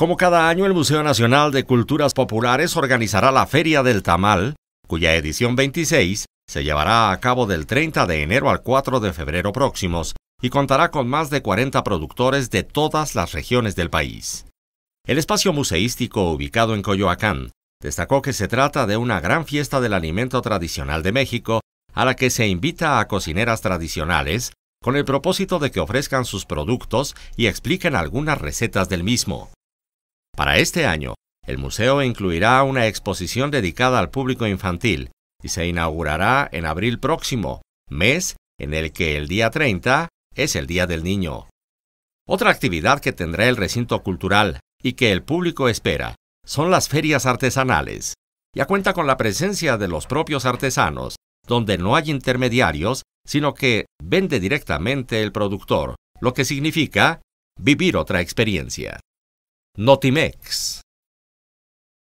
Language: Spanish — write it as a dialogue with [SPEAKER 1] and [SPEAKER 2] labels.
[SPEAKER 1] Como cada año, el Museo Nacional de Culturas Populares organizará la Feria del Tamal, cuya edición 26 se llevará a cabo del 30 de enero al 4 de febrero próximos y contará con más de 40 productores de todas las regiones del país. El espacio museístico ubicado en Coyoacán destacó que se trata de una gran fiesta del alimento tradicional de México a la que se invita a cocineras tradicionales con el propósito de que ofrezcan sus productos y expliquen algunas recetas del mismo. Para este año, el museo incluirá una exposición dedicada al público infantil y se inaugurará en abril próximo, mes en el que el día 30 es el Día del Niño. Otra actividad que tendrá el recinto cultural y que el público espera son las ferias artesanales. Ya cuenta con la presencia de los propios artesanos, donde no hay intermediarios, sino que vende directamente el productor, lo que significa vivir otra experiencia. Notimex.